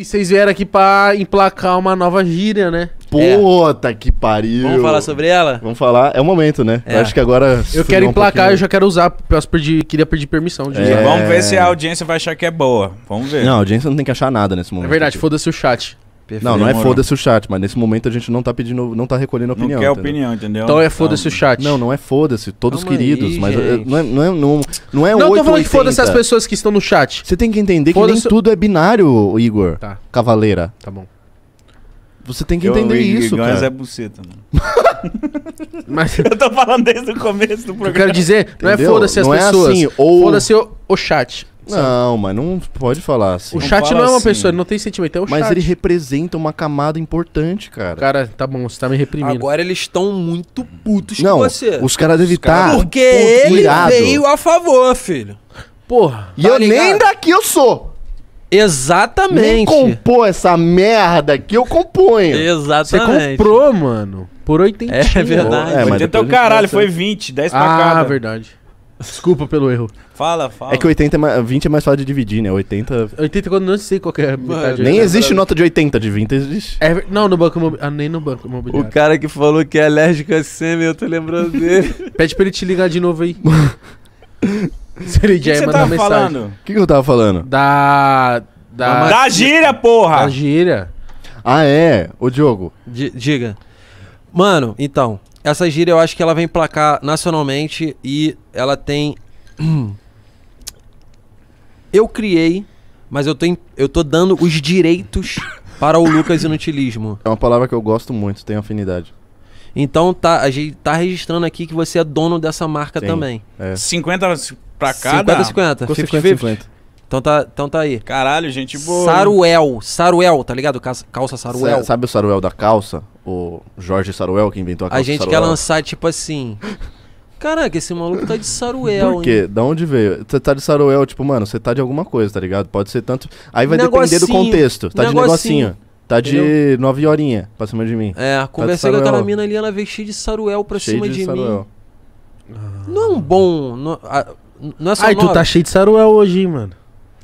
E vocês vieram aqui pra emplacar uma nova gíria, né? É. Puta é. que pariu! Vamos falar sobre ela? Vamos falar, é o momento, né? É. Eu acho que agora. Eu quero emplacar, um eu já quero usar, eu perdi, queria pedir permissão. De é. Vamos ver se a audiência vai achar que é boa. Vamos ver. Não, a audiência não tem que achar nada nesse é momento. É verdade, foda-se o chat. Perfeito. Não, não é foda-se o chat, mas nesse momento a gente não tá pedindo, não tá recolhendo opinião. Não quer entendeu? opinião, entendeu? Então é foda-se o chat. Não, não é foda-se, todos Calma queridos, aí, mas eh, gente. não é, não é, não, não é Não, tô falando que foda-se as pessoas que estão no chat. Você tem que entender que nem tudo é binário, Igor. Tá. Cavaleira. Tá bom. Você tem que entender eu, eu, isso, cara. Mas é buceta, né? Mas... Eu tô falando desde o começo do programa. Eu quero dizer, não é Entendeu? é foda-se as não é pessoas. É assim, ou... Foda-se o, o chat. Não, mas não pode falar assim. O chat não, não é uma assim. pessoa, ele não tem sentimento, é o mas chat. ele representa uma camada importante, cara. Cara, tá bom, você tá me reprimindo. Agora eles estão muito putos não, com você. Não, Os caras devem estar. Tá Porque ele irado. veio a favor, filho. Porra. E tá eu nem daqui eu sou. Exatamente. Nem compor essa merda que eu componho. Exatamente. Você comprou, mano. Por 80. É verdade. É, 80 é o caralho, foi 20, 10 ah, pra ah, cada. Ah, verdade. Desculpa pelo erro. Fala, fala. É que 80 é mais, 20 é mais fácil de dividir, né? 80. 80 é quando não sei qual é a metade. Nem existe nota de 80, de 20 existe. É, não, no banco imobiliário. Ah, nem no banco imobiliário. O cara que falou que é alérgico a sêmen, eu tô lembrando dele. Pede pra ele te ligar de novo aí. Se ele já ia mandar mensagem. Falando? O que, que eu tava falando? Da. Da, da gíria, porra! Da gíria. Ah, é? Ô, Diogo. D diga. Mano, então essa gira eu acho que ela vem placar nacionalmente e ela tem. Eu criei, mas eu tô, em... eu tô dando os direitos para o Lucas Inutilismo. É uma palavra que eu gosto muito, tenho afinidade. Então tá, a gente tá registrando aqui que você é dono dessa marca Sim, também. É. 50 pra cada? 50 50. 50 50. 50. Então tá, então tá aí. Caralho, gente boa. Saruel. Saruel, tá ligado? Calça, calça Saruel. Cê sabe o Saruel da calça? O Jorge Saruel que inventou a calça A gente Saruel. quer lançar, tipo assim... Caraca, esse maluco tá de Saruel, Por quê? Hein? Da onde veio? Você tá de Saruel, tipo, mano, você tá de alguma coisa, tá ligado? Pode ser tanto... Aí vai negocinho, depender do contexto. Tá negocinho. de negocinho. Tá de Entendeu? nove horinha pra cima de mim. É, conversei tá com aquela mina ali, ela veio cheia de Saruel pra cheio cima de, de Saruel. mim. Não é um bom... Não, a, não é só Ai, nove. tu tá cheio de Saruel hoje, hein, mano.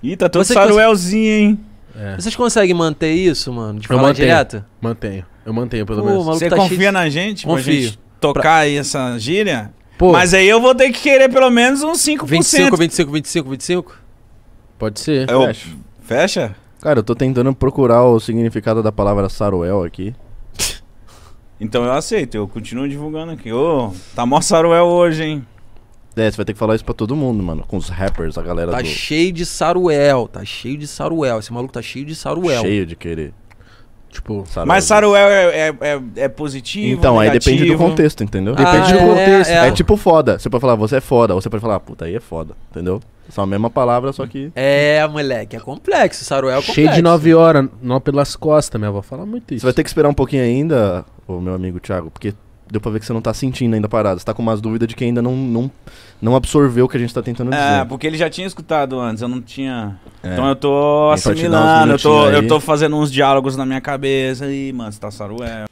Ih, tá todo Você saruelzinho, hein? É. Vocês conseguem manter isso, mano? De eu falar mantenho, direto? Mantenho. Eu mantenho, pelo Pô, menos. Você tá confia cheio... na gente? Confio. Pra gente tocar pra... aí essa gíria? Pô. Mas aí eu vou ter que querer pelo menos uns 5%. 25, 25, 25, 25? Pode ser. Eu... É Fecha. Fecha? Cara, eu tô tentando procurar o significado da palavra saruel aqui. então eu aceito, eu continuo divulgando aqui. Ô, oh, tá mó saruel hoje, hein? É, você vai ter que falar isso pra todo mundo, mano. Com os rappers, a galera Tá do... cheio de saruel, tá cheio de saruel. Esse maluco tá cheio de saruel. Cheio de querer. Tipo, Saruel. Mas Saruel é, é, é, é positivo? Então, aí depende do contexto, entendeu? Ah, Depende do é, contexto. É, É tipo foda. Você pode falar, você é foda. Ou você pode falar, puta, aí é foda, entendeu? só a mesma palavra, só que. É, moleque, é complexo. Saruel é complexo. Cheio de 9 horas, não pelas costas, minha avó fala muito isso. Você vai ter que esperar um pouquinho ainda, o meu amigo Thiago, porque deu pra ver que você não tá sentindo ainda a parada. Você tá com umas dúvidas de que ainda não, não, não absorveu o que a gente tá tentando é, dizer. É, porque ele já tinha escutado antes, eu não tinha. É. Então eu tô assimilando, eu tô, eu tô fazendo uns diálogos na minha cabeça. Ih, mano, você tá saruel.